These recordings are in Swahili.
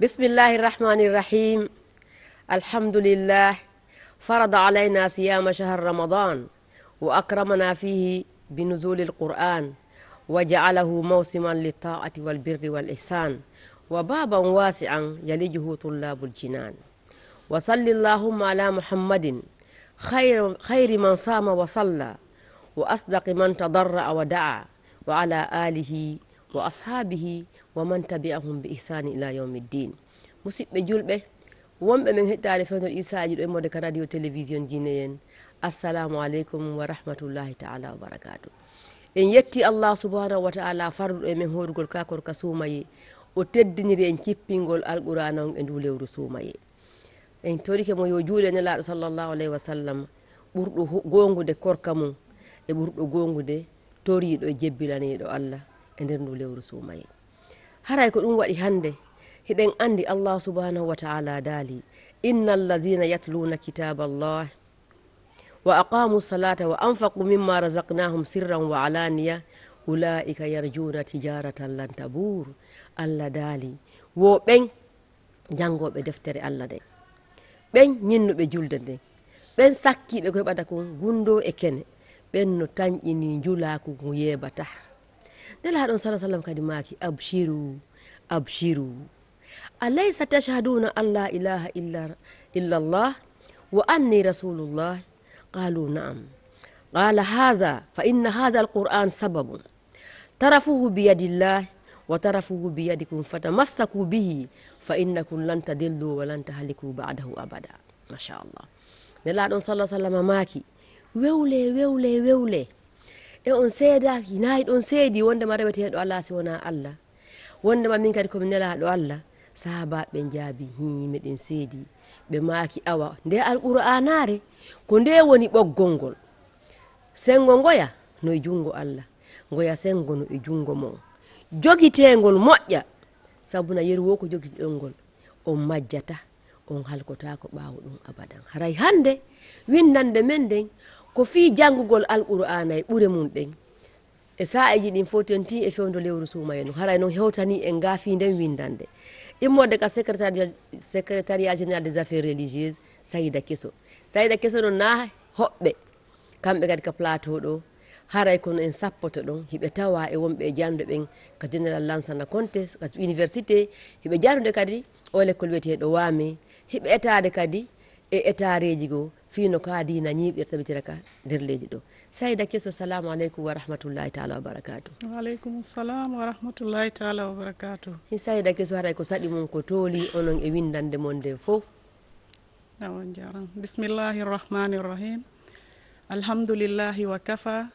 بسم الله الرحمن الرحيم الحمد لله فرض علينا صيام شهر رمضان وأكرمنا فيه بنزول القرآن وجعله موسما للطاعة والبر والإحسان وبابا واسعا يلجه طلاب الجنان وصل اللهم على محمد خير, خير من صام وصلى وأصدق من تضرع ودعا وعلى آله وأصحابه waman tabi'ahum bi ihsani ila yawmi ddin musidɓe julɓe wonɓe min heɗtade fewtol isaji ɗo e mode ka radio télévision guinéen assalamu aleykum wa rahmatullahi taala wa barakatu en yetti allah subhanahu wa taala farduɗo e min horugol kakor ka sumaye o teddiniri en cippingol alqurana e ndu lewru sumaye en torike mo yo juuɗe nelaɗo sallllahu alayhi wa sallam ɓurɗo gongude korka mum e ɓurɗo gongude toriɗo e jebbilaniɗo allah e nder ndu lewru sumaye haray ko ɗum waɗi hannde hiɗen anndi allah subhanahu wa taala daali inna alladina yatluna kitaba allah wa aqamu salata wa anfaqu mimma razaknahum sirran wa alaniya ulaika yarjuna tijaratan lan tabur allah daali wo ɓen jangoɓe deftere allah nden ɓen ñinnuɓe julde nden ɓen sakkiɓe ko heɓata kon gundo e kene ɓen no tañƴini julaku ngu yeɓata نلها صلى الله عليه وسلم كادي ماكي أبشروا أبشروا أليس تشهدون أن لا إله إلا, إلا الله وأني رسول الله قالوا نعم قال هذا فإن هذا القرآن سبب ترفوه بيد الله وترفوه بيدكم فتمسكوا به فإنكم لن تدلوا ولن تهلكوا بعده أبدا ما شاء الله نلعن صلى الله عليه وسلم ماكي وولي وولي وولي e on seedaki nayi ɗon seedi wondema reweteɗo alah si wona allah wondema min kadi komi nelaɗo allah sahabaɓe jaabi hi miɗen seedi ɓe maaki awa nde alqoura anare ko nde woni ɓoggol ngol sengo ngoya noe junngo allah ngoya sengo no e junngo mon jogitengol moƴƴa sabuna yeru wo ko jogiti ɗon ngol on majjata on halkotako ɓawo ɗum abadan haray hande winnande men nden ko fi jangugol alqur'ana e ɓure mum ɗen e sa eji ɗin fo ten ti e fewdo lewru sumayno haray noon hewtani en gaafi nden windande immorde ka secrétariat général des affaires religieuse sayida keso sayida keso ɗon na hoɓɓe kamɓe kadi ka plateau ɗo haray kono en sappoto ɗon hiɓe tawa e wonɓe e jandu ɓen ka général lansana conte université hiɓe jandude kadi o l'école wiyeteɗo waame hiɓe étade kadi e étareji goo fiino ko ha dina ñiɓirta mi tira ka nder leydi ɗo sayda keso salamu aleykum wa rahmatullahi taala wa barakatu waaleykum salam wa rahmatullahi taala wa barakatu hi sayda keso haɗay ko saɗi mum ko tooli onon e windande mon nde fof awan jaram bismillahi rrahmani rrahim alhamdulillahi wa kafa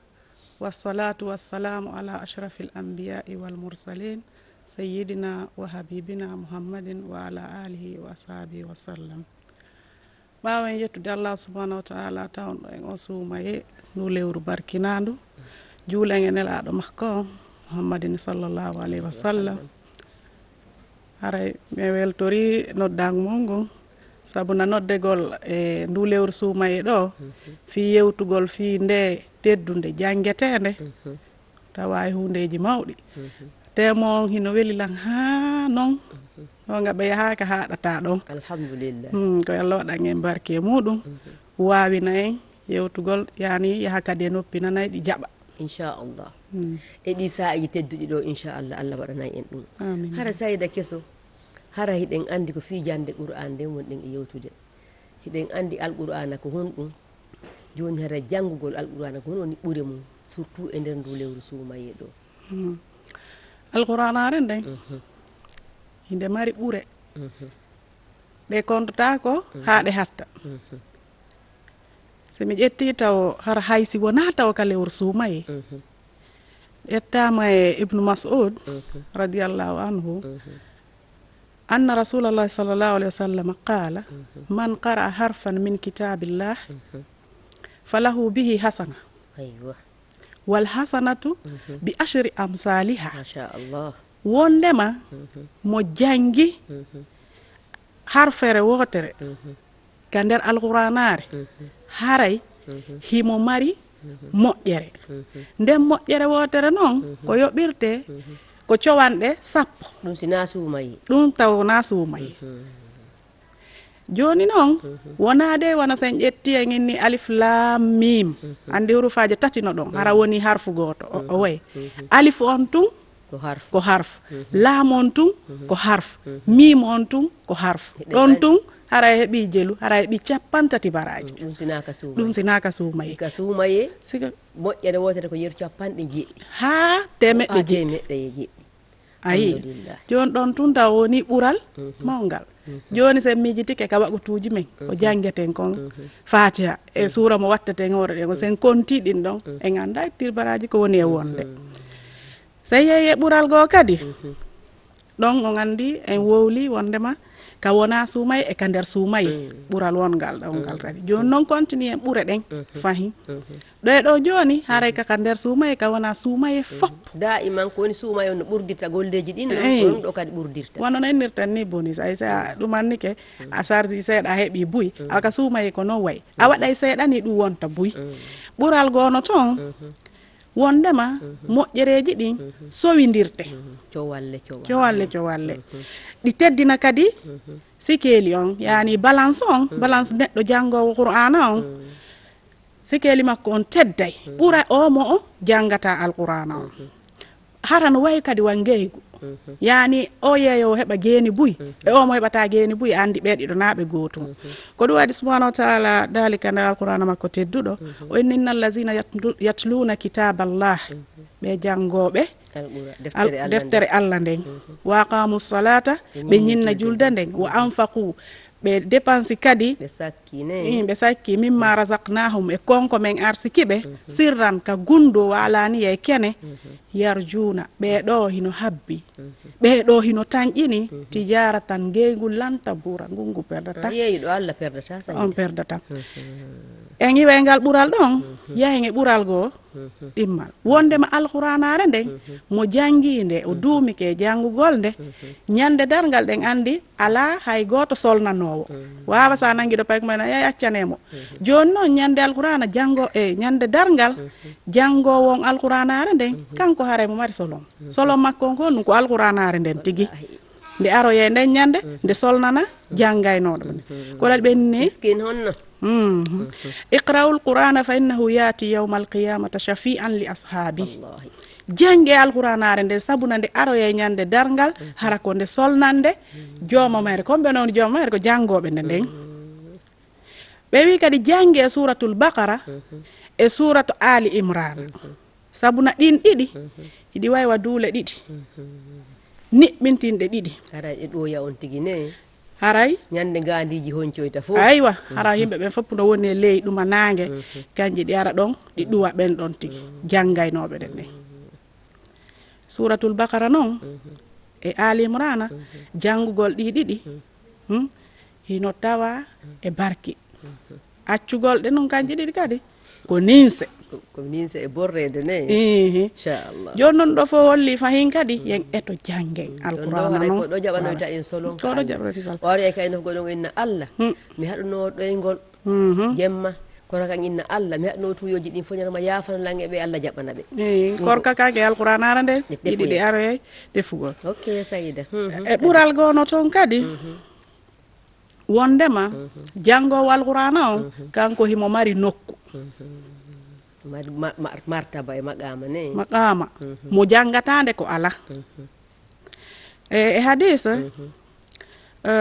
wassalatu wassalamu ala ashrafi alambiyai walmursalin sayidina wa habibina muhammadin wa ala alihi wa ashabihi wa sallam mbawen yettude allah subahanahu wa taala tawn ɗo en o suumaye ndu lewru barkinandu juulen e nelaɗo makko mouhammadine sallllahu alayhi wa sallam haray mi weltori noddago mo ngon saabu na noddegol e ndu lewru suumaye ɗo fi yewtugol fi nde teddude janguetende tawa e hundeji mawɗi temo hino welilan ha noon oga ɓe yahaka haɗata ɗon alhamdulillah hmm, ko allah waɗan en barke muɗum wawina en yewtugol yani yaaha kadi e noppi nanayi ɗi jaaɓa inchallah hmm. e ɗi saayi tedduɗi ɗo inchallah allah waɗanayi en ɗum hara sayida keso hara hiɗen andi ko fi jande qour an nde wonɗen e yewtude hiɗen andi alqour ana ko honɗum joni hara janggugol alqour ana ko hon woni ɓuure mum surtout e nder ndu lewru suumaye ɗo hmm. alqouranare nden hinde mari ɓure ɗe kontata ko haa ɗe hatta so mi ƴetti taw har haysi wona taw ka lewru suumaye ƴettama e ibnu masud radiallahu anhu أن رسول الله صلى الله عليه وسلم قال من قرأ حرفا من كتاب الله فله به حسنة أيوة والحسنة بأشر wondema mo jangi har fere wotere ka nder alquranare haray himo mari moƴƴere nden moƴƴere wotere noon ko yoɓirte ko cowanɗe sappo ɗum sina suumayi ɗum taw na suumayi joni noon wona de wona sen ƴetti en inni alif lam mim andi hurufaji tatino ɗon hara woni harfu goto o way alif on tun ko harf mhm. laamon mhm. tun ko harf mimon tun ko harf ɗon tun hara heeɓi jelu hara heeɓi capantati baraji mm, ɗum sinaka suumaye ha temeɗɗe jeɗɗi ayi joni ɗon tun taw woni ɓural mhm. mawgal joni sen mijitike ka waɓu tuji men ko jangueten kon fatiha e suura mo watteten horeɗen o sen konti ɗin ɗon en anda e tirbaraji ko woni e wonde Saya ye ya, ya, bural go kadi mhm. dong ngo ngandi en eh, wowli ma ka wona sumay e eh, mhm. mhm. ka nder bural ɓural wongal ɗon ngal tati jooni noon continue en ya, bure den fahin do do joni haray ka ka nder sumay ka wona sumay fop da iman ko eh. ni sumay on burdirta goldeji din non do kadi burdirta wono no innirten ni bonis ay sa a ɗumanni ke a sarji seeɗa a heeɓi buy aka sumay ko no way a waɗay seeɗani du wonta buy go no toon wondema mhm. moƴƴereji ɗin mhm. sowidirte mhm. cowalle cowalle ɗi teddina kadi sikeli on yani balance on balance neɗɗo janngowo qur'ana on sikeli makko on tedday ɓura omo o janngata alqur'ana on harano wawi kadi wangeygu yaani o yeeyo heɓa geeni buy e omo heɓata geeni buy anndi ɓeeɗiɗo naaɓe gootum ko ɗum waɗi subahanahu wa taala daali kande alqurana makko tedduɗo o innin allasina yatluna kitaba llah ɓe janngooɓe deftere allah ndeng wa qamu solata ɓe ñinna julde ndeng wo anfaqu ɓe dépense kadi ɓe sakki ma razaknahum e konko men arsikiɓe mhm. sirran ka gundo walani e kene mhm. yarjuna ɓeɗo mhm. hino habbi ɓeɗo hino tañƴini tijara tan geygul lanta bura ngungu perdata on perdata en yiway ngal ɓural ɗon yahinge ɓural goo ɗimmal wondema alquranare e, nden mo jangguinde o duumike janngugol nde ñande dargal ɗen andi ala hay goto solnanowo wawa sa nangguiɗo paykomana yay accanemo joni noon ñande alqurana jango e ñande dargal jangowon alquranare nden kanko haaremo mari solon solon makko on ko ɗum ko alquranare nden tigui nde aroye nde ñande nde solnana janggaynoɗo mm-hmm. kono ɓennin honno mm-hmm. mm-hmm. iqrawul qurana fa innahu yaati yawma alqiyamata shafi an li ashabi jangge alquranare nde sabuna nde aroye ñande dargal hara ko nde solnande joomomere komɓe noon joomomere ko janngoɓe nde nden ɓewi kadi jangge e suratul bakara e suratu ali imran sabuna ɗin ɗiɗi iɗi wawi wa duule ɗiɗi niɓɓintinɗe ɗiɗi haray e ɗooya on tigi ne haray ñande ngandiji honcoyta fo aywa mm-hmm. hara yimɓe ɓen fopp nde woni e ley ɗuma nangue mm-hmm. kanƴi ɗi ara ɗon ɗi mm-hmm. ɗuwa ɓen ɗon tigi janggaynoɓe ɗen ɗe suratul bakara noon e alimrana janngugol ɗi ɗiɗi hmm, hino tawa e barki accugolɗe noon kanƴi ɗiɗi kadi ko ninse ko ninsa e borrede nayi inchallah joni noon ɗo fof holli fahin kadi yen eto janggen mm. alqurana noon ko ɗo jaɓanoyta en solon ko ɗo jaɓanoti sol o ari e kayno ko mm. ɗon mm-hmm. inna allah mi haɗuno ɗoygol jemma kono kan inna allah mi haɗno tuyoji ɗin fof ñanama yafano langue ɓe allah jaɓɓana ɓe eyi korka mm. kake alquran ara nden ɗiɗi ɗi aroyey defugol ok saïda e, mm-hmm. e ɓural gono toon kadi mm-hmm. wondema janggowo alqurana o kanko himo mari nokku martaba e maqama ne maqama mo mhm. janngatande ko ala mhm. e, e hadisa mhm. e,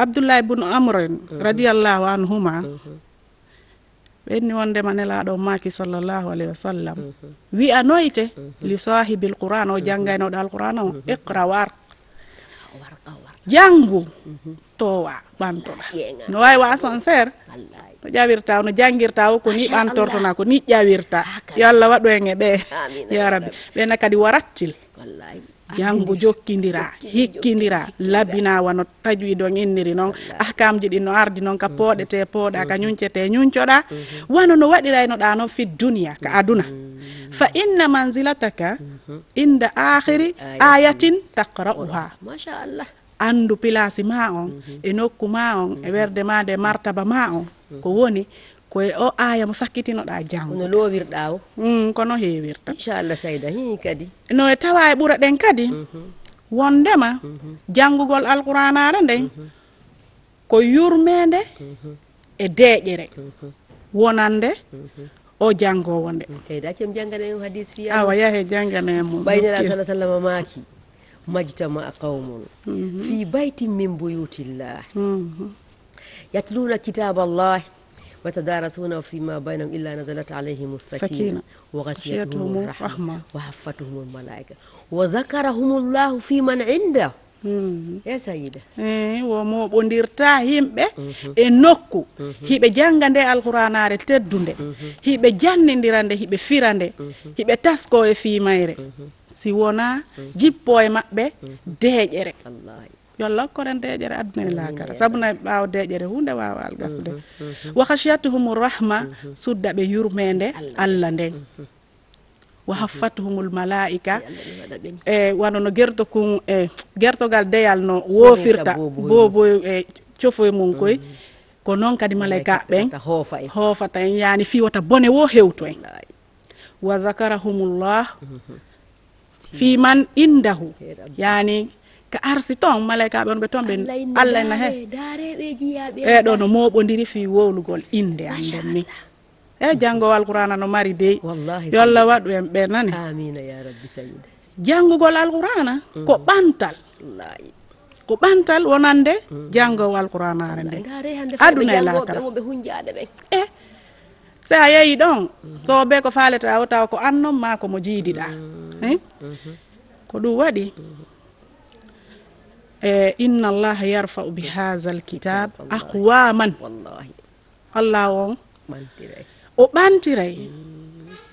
Abdullah bnu amrin radiallahu anhuma ɓenni wondema nelaɗo maki sallllahu alayhi wa sallam wi'anoyte li sahibil qouran o janggaynoɗo alqouran o iqra warq jangu towa ɓantoɗa no wawi wa sér no ƴawirta no jangguirta o ko ni ɓantortona ko ni ƴawirta yo allah waɗo en e ɓe ya rabbi ɓenne kadi warattil janngo jokkidira hikkidira labbinawa no tajwi ɗon inniri noon Ahkam jidi no ardi noon ka pooɗete pooɗa ka ñuncete mm-hmm. ñuncoɗa mm-hmm. wano no waɗiraynoɗa noon fi duniya ka aduna mm-hmm. fa inna mansilataka inda ahiri ayatin taqra'uha machallah andu pilasi ma on mm -hmm. e nokku ma on mm -hmm. e werde ma de martaba ma on mm -hmm. ko woni koye o aya mo sakkitinoɗa janggo no lowirɗa o mm, kono heewirta inchallah sayda hi kadi no e tawa e ɓura ɗen kadi mm -hmm. wondema mm -hmm. janngugol alquranare nden mm -hmm. ko yurmede mm -hmm. e deƴere mm -hmm. wonande mm -hmm. o jangowo nde eyyi cem janggana hadis fiya awa yahe he en mo ɓaynira sa sallam maaki majtamaa qaumun mhm. fi baitin min buyutillah mhm. yatluna kitaba llahi وتدارسون فيما بينهم إلا نزلت عليهم السكينة وغشيتهم الرحمة وحفتهم الملائكة وذكرهم الله في من عنده e sayida eyi womo ɓodirta yimɓe e nokku mhm. hiɓe janga nde alquranare teddude hiɓe nde hiɓe firande hiɓe tasko e fimayre si wona jippo e maɓɓe deeƴere yolla hokkoren deeƴere adunani lagara sabu nay ɓaawa deeƴere hunde wawa algasude mm-hmm, mm-hmm. wa khasiyatuhumu rahma mm-hmm. sudda ɓe yurmede allah nden wa haffatuhumul malaika e wano no gerto kun e gertogal deyal no woofirta boboy e cofoy mum koye ko noon kadi malaika ɓen hoofata en yaani fiwata bone wo hewto en wa zakarahumullah fi man indahu yani ka arsi toon malaykaɓe on ɓe toon ɓe allah na he ɓeɗo eh, no moɓodiri fi wowlugol inde an mi min eyi eh, janngowo alqurana no mari dey yo allah waɗu en ɓe nani janngugol alqurana mm. ko ɓantal ko ɓantal wonande mm. janngowo alquranare nde aduna e lakara e eh, se a yeyi ɗon so ɓe ko faaleta o taw ko annon ma komo jiidiɗa e ko ɗum waɗi e inna allaha yarfau bi haha lkitab aqwaman allah on o ɓantiray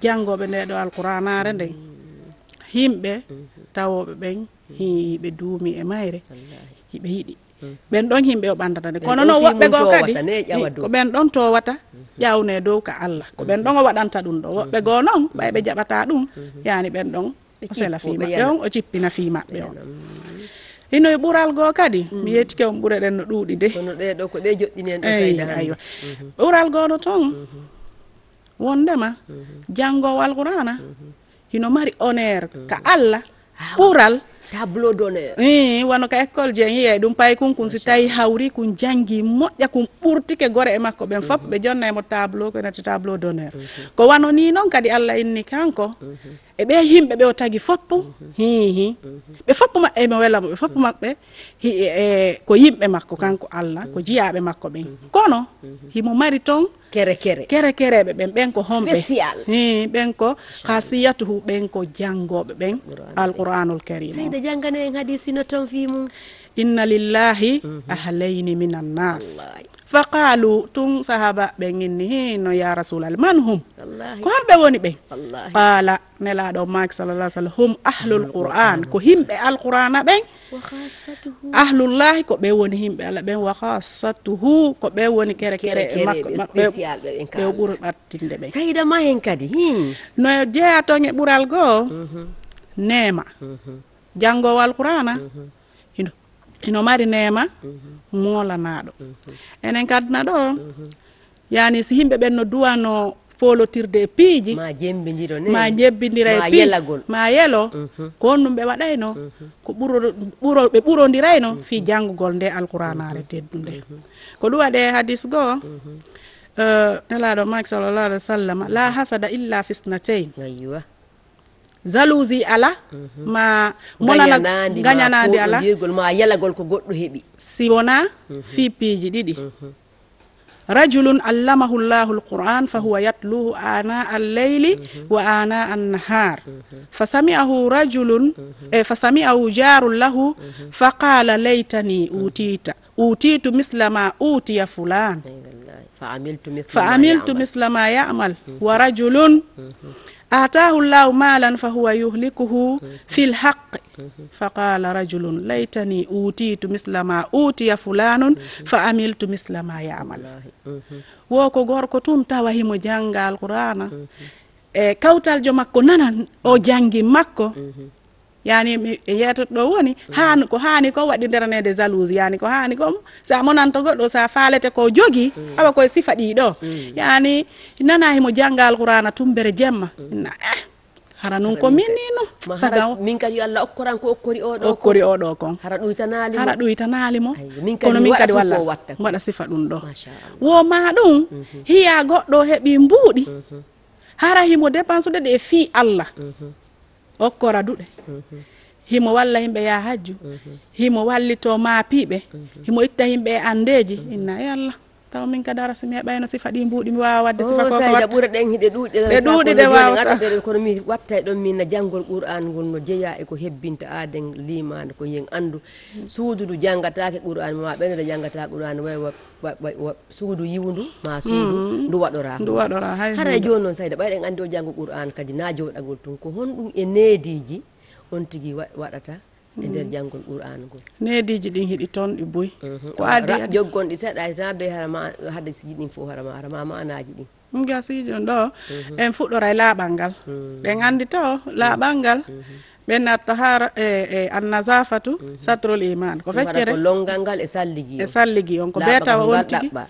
jangoɓe ndeɗo alquranare nde yimɓe mm-hmm. tawoɓe ɓen hiɓe duumi e mayre hiɓe yiɗi ɓen mm. ɗon yimɓe o ɓandatane mm. kono noon woɓɓe goo kadi e ko ɓen ɗon towata ƴawne dow ka allah ko ɓen ɗon o waɗanta ɗum ɗo woɓɓe goo noon mm-hmm. ɓay ɓe jaɓata ɗum mm-hmm. yani ɓen ɗon o sela fi maɓɓe on o cippina fi maɓɓe on mm-hmm. ino e ɓural goo kadi mi yettike on ɓure ɗen no ɗuuɗi deaywa ɓural goono toon wondema janngowal qurana hino mari honnaire ka allah ɓural tableau d' honneur i wano ko école dieng yiye ɗum pay kunkun si tawi hawri kun janggi moƴƴa kun ɓurtike gore e makko ɓen foof ɓe jonnaymo tableau ko enata tableau d' honneur mhm. ko wano ni noon kadi allah inni kanko mhm. e ɓe yimɓe ɓe o tagi foppo hihi ɓe foppo maɓɓe emo welamo ɓe foppo maɓɓe e ko yimɓe makko kanko allah ko jiyaɓe makko ɓen kono himo mari toon kere kere kere kereɓe ɓen ɓen ko homɓe spécial i ɓen ko hasiyatuhu ɓen ko jangoɓe ɓen alquranul karim seyde janggane haadi sino toon fi inna lillahi ahlayni minan nas faqalu tun sahaba ɓen inni ya rasulal man hum ko hamɓe woni ɓen qala nelaɗo maki salalah sallam hum ahlul qur'an ko himɓe alqur'ana ɓen ahlullahi ko ɓe woni himɓe allah ɓen wa khasatuhu ko ɓe woni kere kere maɓɓe ɓuri ɓattinde ɓen sayida ma hen kadi no jeeya ton e ɓural goo mhm. nema mhm. janngowo alqur'ana mhm ino mari nema moolanaɗo mhm. mhm. enen kadna ɗo mhm. yani si yimɓe ɓen no duwano folotirde e piiji ma jebbidira e piiji ma yelo ko on ɗum ɓe waɗayno ko ɓuro ɓe ɓurodirayno fi jangugol nde alquranare teddu nde ko ɗum waɗe hadis goo eh, nelaɗo mak sallallah alih w sallam la hasada illa fisnatain jalousi ala mhm. ma monana gañanade ala ma yalagol ko goɗɗo heɓi si wona mhm. fipiiji ɗiɗi mhm. rajulun allamahu llahu lquran fahuwa yatluhu ana alleyli wa ana annahar fasami'ahu rajulun e eh, fasami'ahu jarun lahu faqala leytani utita utitu misla ma utiya fulan fa amiltu misla ma yamal wa rajulun ataahu llahu malan fahuwa yuhlikuhu fi lhaqi faqala rajulun laitani utitu misla ma utiya fulanun fa amiltu misla ma yamal wo ko gorko tun tawa himo janga alqur'ana e kawtaljo makko nanan o jangi makko yani yeytoɗo woni han ko hani ko waɗi nderanede jalouse yani ko hani kom sa monanto goɗɗo sa falete ko mm, jogui mm. awa koye sifa ɗiɗo mm. yani nana himo jangga qurana tumbere jemma na eh hara nun ko min nino saga min kadi allah okkoran ko okkori oɗo okkori oɗo kon hara ɗoytanalimo hara kono min kadi walla waɗa sifa ɗum ɗo wo ma ɗum mhm. hiya goɗɗo heeɓi mbuuɗi mhm. hara himo dépense de ɗe e fi allah mhm okkora duɗe himo walla yimɓe ya hajju mhm. himo wallito maapiɓe mhm. himo itta yimɓe e andeji inna e allah taw min ka dara somi heɓayno sifa ɗi mbuuɗi mi wawa wadde sifa kokoa ɓuura ɗen hiɗe ɗuɗɗe ɗe ɗuɗɗi ɗe wawata kono mi wattay ɗon min na janggol qur'an ngol no jeeya eko hebbinta aaden limade ko yen andu suudu ndu janggatake qur'an ma ɓenede janggata qur'an way suudu yiwndu ma suudu mm-hmm. ndu waɗora ndu waɗora haray joni noon sayda ɓayɗen andi o janggo qur'an kadi na joɗagol tun ko honɗum e neediji on tigui waɗata e nder janngol qur'anu ngol nediji ɗin hiɗi toon ɗi boyi mhm. ko adi joggonɗi seeɗa e ta be harama hadisiji ɗin fof harama harama manaji ɗin gasijo ɗo mhm. en fuɗɗora mhm. e laaɓal ngal ɗen anndi to laaɓal ngal ɓenna e annasafatu satrol iman ko feccere longal ngal e salligi e salligi on ko be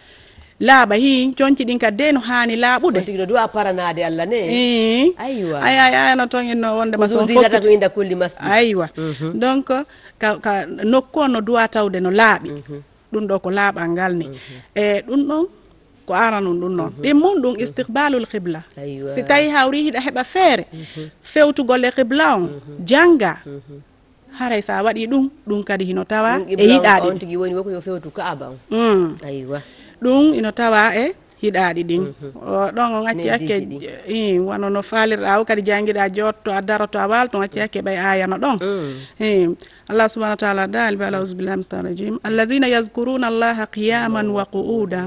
laaɓa hi coñci ɗin kadde no haani laaɓude tigi ɗo duwa paranade allah ne i aywa ay ay ayano toon inno wondema soinatako kolli kulli aywa donc ka, ka nokku o no duwa tawde no laaɓi ɗum mhm. ɗo ko laaɓal ngal ni mhm. e ɗum ɗon ko aranum ɗum noon ɗin mum ɗum istiqbalul qibla si tawi hawri hiɗa heɓa feere mhm. fewtugol e qibla on janga haray sa waɗi ɗum ɗum kadi hino tawa e yiɗaɗi tigi woni fewtu kaaba on mm. aywa ɗum ino tawa e hiɗaɗi ɗin ɗon on acci hakke i wono no falirɗa o kadi janguiɗa jotto a daroto a walto acci hakke ɓay ayano ɗon i allah subahana wa taala dal bi ala ausubillahi mistan rajim allazina yazkuruna allaha qiyaman wa qu'uda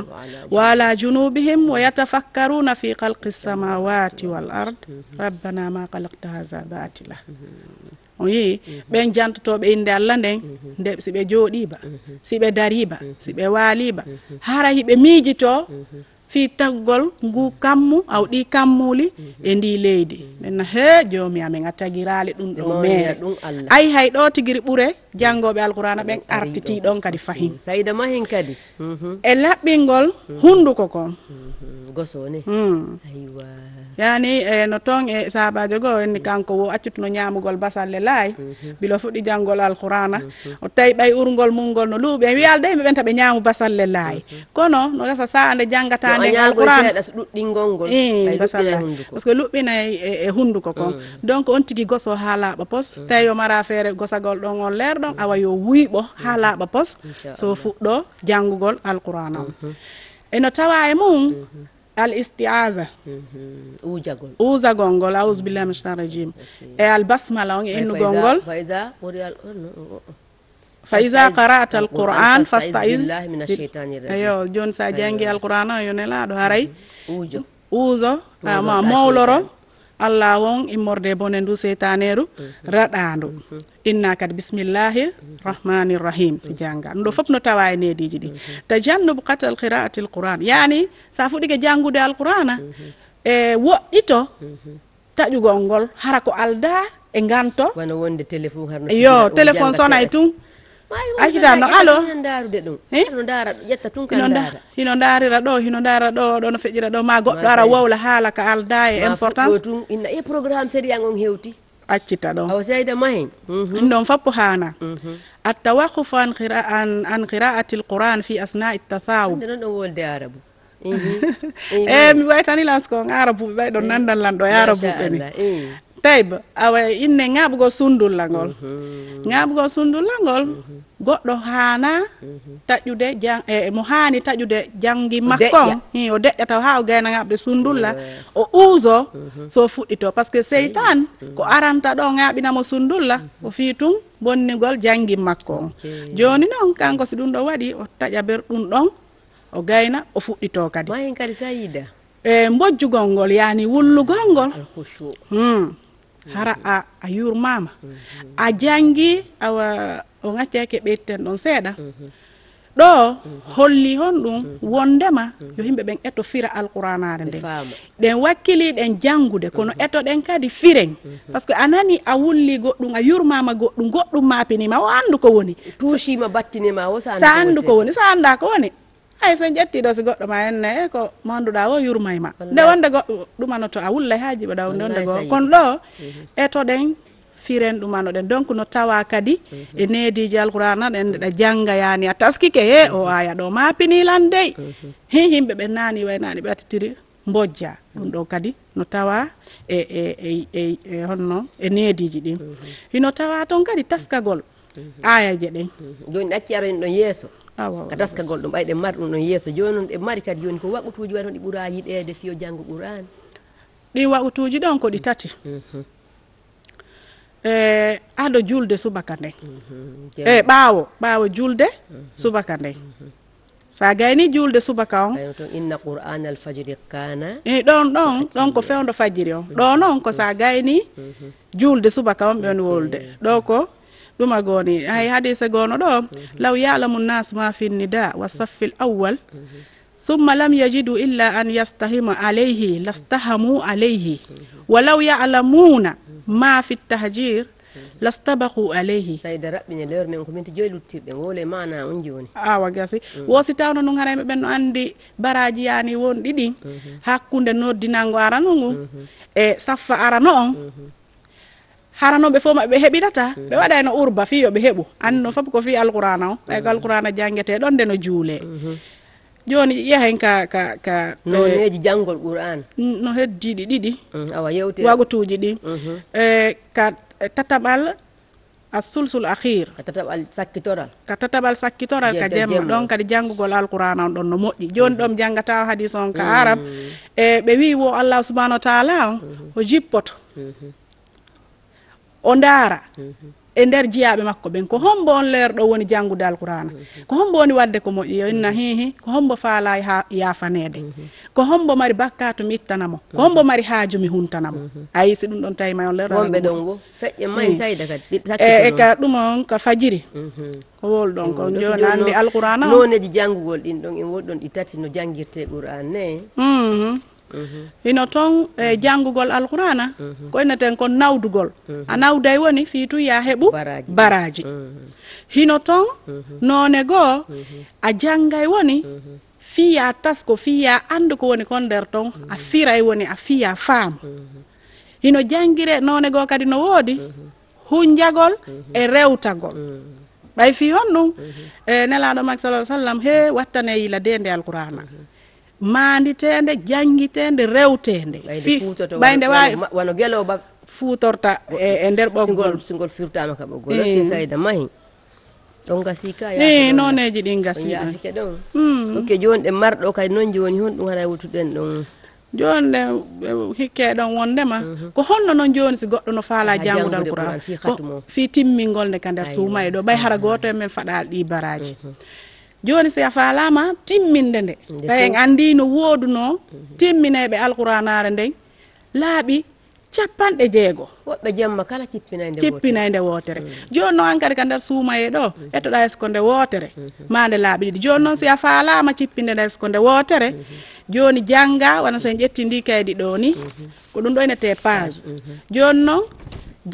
wa ala junubihim wa yatafakkaruna fi khalqi lsamawati wal ard mhm. rabbana ma khalaqta haha batila mhm on yeehi ɓen jantotoɓe inde allah nden nde siɓe jooɗiba siɓe dariba siɓe waaliba hara hiɓe miijito fi taggol ngu kammu awɗi kammuli e ndi leydi ɓenna he joomi amin a tagirali ɗum ɗo e mere ayi hay ɗo tigiri ɓuure jangoɓe alqurana ɓen artitiɗon kadi fahin mm, saida mahin kadi e laɓɓingol hunduko kon mm, mm, gosone yaani e no toon e sahabajo goo enni kanko wo accutuno ñamugol basalle laay mhm. bilo fuɗɗi janngol alqurana mhm. o tawi ɓay urgol mumgol no luuɓi en wiyal dey ɓeɓen taɓe ñaamu basalle laay mhm. kono no gasa saa nde janngata nde alquranpar ce que luɓɓinay e, e hunnduko kon mm. donc on tigi goso ha laaɓa pos mm. tawi o mara feere gosagol ɗon on leer ɗon awa yo wuyɓo ha mm. laaɓa pos so fuɗɗo janngugol alqurana o mm-hmm. eno tawa e mum mm-hmm. Mm-hmm. Mm-hmm. Eh, al istiaza uza gongol aus billahi min shaitan rajim e al-basmala on innu gongol fa ida qara'ta alquran fastaiz eyo joni sa jangi alqurana yo yonela laɗo haray mm-hmm. ujo mawloro allah on immorde e bone ndu setanéru mhm. raɗandu mhm. inna kadi bisimillahi mhm. rahmani rrahim si jangga ɗum ɗo foof no tawa e nediji ɗi ta jannubu katal qiraati lqouran yani sa fuɗike jangude alqourana e woɗɗito taƴugol ngol hara ko alda e nganto yo téléphone sonay tun no alo eh? hino daarira ɗo hino daara ɗo ɗo no feƴƴira ɗo ma goɗɗo ara wowla haala ka alda e importance e programme séria on hewti accita mhm. ɗon awa seyda mahen ɗin ɗon fappo haana mhm. attawakuf an qira'ati lquran fi asna ittasawum ɗon ɗon wolde arabu mhm. eyi eh, mi waytani lansko on arabuɓe ɓay ɗon eh. lan ɗo e arabuɓe ni taib awa inne ŋaɓugo sundullangol ŋaɓugo uhuh. sundullangol uhuh. goɗɗo hana uhuh. jang e mo hani taƴƴude jangi makko hi o deƴƴa taw ha o gayna ŋaɓde sundulla o -hmm. so pas ke seitan mm -hmm. ko aranta la mm -hmm. o fitung tun gol jangi makko jo joni nong kanko si ɗum do wadi o ta ber ɗum ɗon o gayna o fuɗɗito kadi mayen kadi sa yida e eh, mbojjugol gol, yani wullugol ngol hara a a yurmama a janggi awa o gaccake ɓeytiten ɗon seeɗa ɗo holli hon ɗum wondema yo yimɓe ɓen eto fira alquranare nde ɗen wakkili ɗen janngude kono etoɗen kadi firen par ce que a nani a wulli goɗɗum a yurmama goɗɗum goɗɗum mapinima o anndu ko woni touchima battinima o sa andu ko woni sa annda ko woni ay sen ƴettiɗo so goɗɗo ma henne ko manduɗa o yurmayma nde wonde goɗɗo to a wulla haaji ɓe ɗawnde wonde goo kono ɗo etoɗen firen ɗumanoɗen donc no tawa kadi e neediji alqurana ɗen ɗa janga yani a taskike he o aya ɗo mapinilan dey hi yimɓe ɓe nani waynani ɓe attitiri mbojja ɗum ɗo kadi no tawa e e honno e, e, e neediji ɗin mhm. hino tawa toon kadi taskagol mhm. aya je ɗen joni mhm. ɗacci aroen ɗon yeeso ka daskagol ɗum ɓay mari ɗum ɗon yesso joni noon ɗe mari kadi joni ko waɓɓutuji wayi toon ɗi ɓuura yiɗede fiyo janggo ɓurani ɗin waɓɓutuji ɗon ko ɗi tati mhm. e aɗo julde subaka nden mhm. e ɓaawo ɓaawo julde mhm. subaka nden sa gayni julde subaka on inna qur'an alfajiri kana i e, ɗon ɗon ɗon ko fewdo fajiri on ɗo noon ko sa gayni julde subaka on ɓe woni wolde ɗo ko ɗum goni, gooni hay hadise goono ɗo mhm. law yalamu nas ma fi nnida wa saffi awwal mhm. lam yajidu illa an yastahima alayhi lastahamu alayhi mhm. Walau yalamuna ma fi tahjir lastabaku alayhi sayda raɓɓine lewre men ko minti joyi luttirɗe wole mana on joni awa ah, gasi andi baraji yani won ɗiɗi hakkude noddinango arano ngu e saffa arano on harano ɓe fof maɓe heɓinata ɓe mm. waɗa no urba fi ɓe heɓu anndi noon fof ko fi alqurana o ɓay ko alqurana janguete ɗon nde no juule mm-hmm. joni ƴeya hen ka ka ka noneji eh, janggol qur'an no heddiɗi ɗiɗi mm, awa yewte wagotuji ɗi mm-hmm. e eh, ka eh, tataɓal assulsul akhir ka tataɓal sakkitoral ka tataɓal sakkitoral ka jemma ɗon kadi janngugol alqurana on ɗon no moƴƴi joni mm-hmm. ɗom jangata hadis on ka arab e ɓe wi wo allah subahanahu wa taala o jippoto o ndaara e nder jiyaɓe makko ɓen ko hombo on ɗo woni janngude alqurana ko hombo woni wadde ko moƴƴi inna hihi ko hombo faala ha yafanede ko hombo mari to mi ittanamo ko hombo mari haaju mi huntanamo ayi si ɗum ɗon tawi ma on leerɗo wonɓe ɗon go feƴƴe mayi sayda kadi e, e ka ɗum on ka fajiri ko wol ɗon ko mm-hmm. joni anndi alqurana noneji janngugol ɗin ɗon en wol ɗon ɗi tati no janngirte an ne mm-hmm hino mm-hmm. toon e eh, mm-hmm. janngugol alqurana eneten mm-hmm. kon nawdugol a nawday woni fiitu ya heɓu baraji hino toon noone goo a jangay woni fiya ya tasko fii ya ko woni kon nder tong a firay woni a fiya ya faamu hino jangire noone goo kadi no woodi hunjagol e rewtagol ɓay fi hon ɗum e eh, nelaaɗo mak sa sallam he wattane yila de nde alqurana maanditeende jangiteende rewteende ɓayde wawiwano wano ba futorta e-, e nder ɓoggol singol firtama ka ɓoggol eh. sayda mahi ɗon gasika i eh, noneji ɗin gasike ɗon hmm. ok joni ɗe marɗo kay noon joni hon ɗum haɗa wutuɗen ɗon joni ɗe hikkeɗon wondema mhm. ko holno noon joni si goɗɗo no faala jangudal couran fi timmingol nde ka nder suuma e ɗo ɓay hara goto e men faɗal ɗi baraji mhm joni si a falama timminde nde tawi en andi no wooduno timmineɓe alqouranare nden laaɓi capanɗe jeego woɓɓe jemma kala cippinay nde wootere mm. joni noon an kadi ka nder suumaye ɗo mm. ettoɗa esko nde wootere mm-hmm. ma nde laaɓi ɗiɗi joni noon si a falama cippinde nde esko nde wootere mm-hmm. joni janga wona so en ƴetti ndi kaydi ɗo ni mm-hmm. ko ɗum ɗo enete page joni noon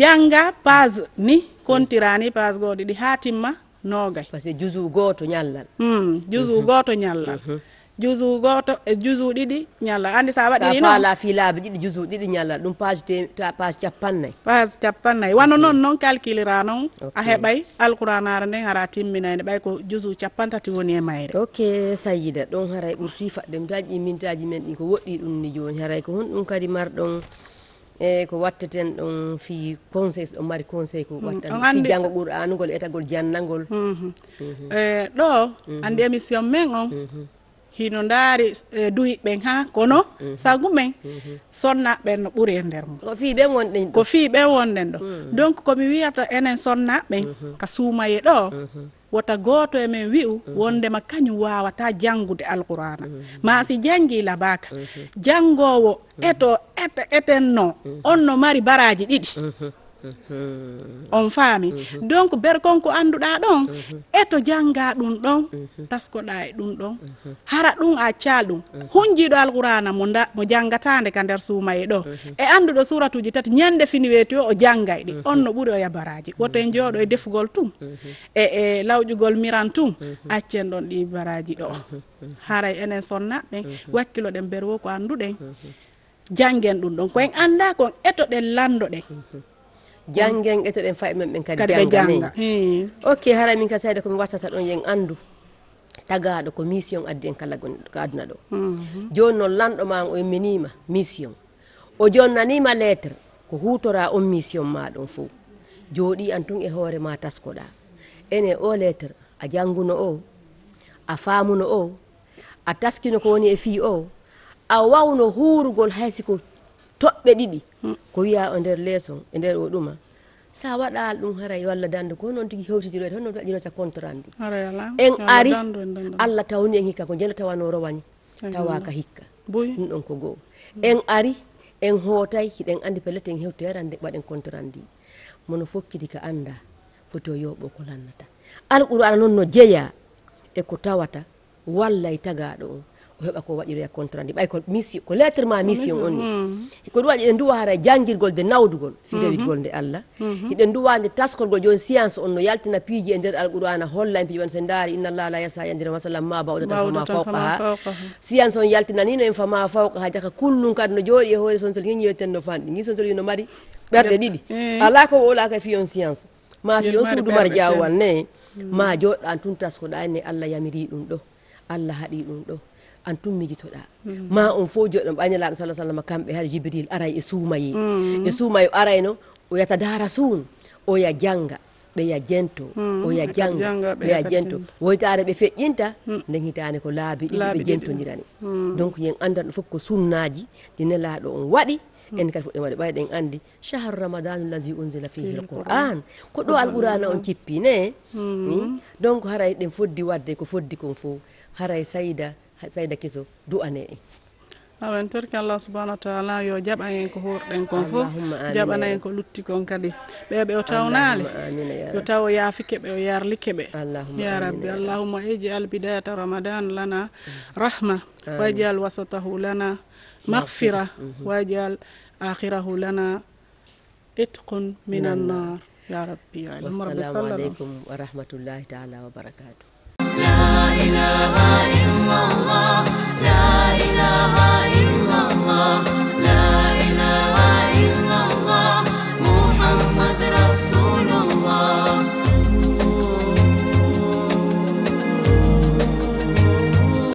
jangga page ni kontirani page goɗi ɗi ha timma nogay par ce que jusu gooto ñallal hmm, jusu mhm. goto ñallal mhm. jusu goto e eh, jusu didi ñalla andi sa waɗiri noon fala fi laabi ɗiɗi jusu ɗiɗi ñallal ɗum page te page capannayyi page capannayyi wano mhm. noon noon calculera noon a heɓay alqouranare nden hara timminayde ɓay ko jusu capantati woni e mayre ok sayida ɗon haray ɓurti faɗɗe mi taji men ɗi ko woɗɗi ɗum ni joni haray ko honɗum kadi marɗon eyi ko watteten ɗon fii conseil ɗon mari conseil ko mm, wattanfi jango ɓuuranugol etagol jannagol mhm. mhm. e, ɗo mhm. andi émission men on hino daari e, duhi ɓen ha kono sagu men sonnaɓen no ɓuuri e nder mum ko fii ɓen wonɗen ko fii ɓen wonɗen ɗo donc komi wiyata enen sonnaɓen ka suumaye ɗo wota goto e men wi'u wondema kañum wawata jangude alqurana ma si janggi labaka mhm. jangowo eto ete etenno mhm. on no mari baraji ɗiɗi mhm. on faami donc ber konko anduɗa ɗon eto e jangga ɗum ɗon taskoɗa e ɗum ɗon hara ɗum a cal ɗum hunjiɗo alqurana mo da mo janggatande ka nder suumaye ɗo e anduɗo suratuji tati ñande fini weeti o o janggay ɗi on no ɓuuri o yabaraji woto en jooɗo e defugol tum e e lawƴugol miran tum accen ɗon ɗi baraji ɗo haray enen sonnaɓɓen wakkiloɗen ber wo ko anduɗen janggen ɗum ɗon ko en anda kon eto ɗen lando ɗen jangen ete ɗen fayi men ɓen kadijangane ok hara min ka sayde komi wattata ɗon yen andu tagaɗo ko mission addi en kala ko aduna ɗo mhm. joni noon lanɗo ma o yemminima mission o jonnanima lettre ko hutora on mission ma ɗon fo jooɗi an tun e hoore ma taskoɗa ene o lettre a janguno o a famuno o a taskino ko woni e fi o a wawno hurugol haysiko toɓɓe ɗiɗi mm. ko wiya o e nder leeso e nder o ɗuma sa waɗal ɗum haray e walla dande ko noon tigui hewtitiroyde honnoon waɗirata contrandi e en ari allah tawni en hikka ko jeno tawano rowani tawa ka hikka ɗum ɗon ko goho mm. en ari en hootay hiɗen andi pellete en hewtoyarande waɗen contrandi mono fokkiti ka anda foti o yoɓo ko lannata ana noon no jeeya e ko tawata wallay tagaɗo on heɓa ko waɗiroya contrat ndi ɓay ko mission ko lettre ma mission mm. mhm. mhm. on ni ko ɗum waɗi eɗen duwa haray janguirgol de nawdugol fi nde allah eɗen nde taskolgol joni science on no yaltina piiji e nder alqur'ana holla en piiji wan so daari inna allah la yasa yandira wasallam ma bawdata fama ha science on yaltinanino en fama fawqa ha jaka kullum kadi no jooɗi e hoore sonsol yiñiwetten no fanɗi gi sonsol wino mari ɓerɗe ɗiɗi eh. ala ko wola ka fi on science ma fi on suudu mar jawwal ne mm. ma joɗɗan tun taskoɗa ne allah yamiri ɗum ɗo allah haaɗi ɗum ɗo an tum mijitoɗa mm. ma on fo joɗo ɓañalaɗo sallah sallam kamɓe haɗa jibril aray e suumaye mm. e suumaye o arayno o yata dara suum o ya janga ya jento mm. o ya janga ɓeya jento woytare ɓe feƴƴinta nden hitane ko laabi ɗiɗi ɓe jentodirani donc yen andan ɗo foof ko sunnaji ɗi nelaɗo on waɗi en hmm. yaani kadi fuɗɗe maɗe ɓayɗe ɗen anndi chahru ramadanu lazi unzila fihi l qouran ko ɗo alqourana on cippine hmm. ni donc haray ɗen foddi wadde ko foddi kon fo haray sayda sayda keso du'ane en amin torki allah subahana wa taala yo jaɓa en ko horɗen kon fof jaɓana en ko lutti kon kadi ɓe ɓe o tawnali yo taw o yaafike ɓe o yarlike ɓe ya rabbi allahuma eji albidayata ramadan lana hmm. rahma wa ejal wasatahu lana مغفرة واجعل آخره لنا إتق من النار يا ربي يا والسلام عليكم ورحمة الله تعالى وبركاته لا إله إلا الله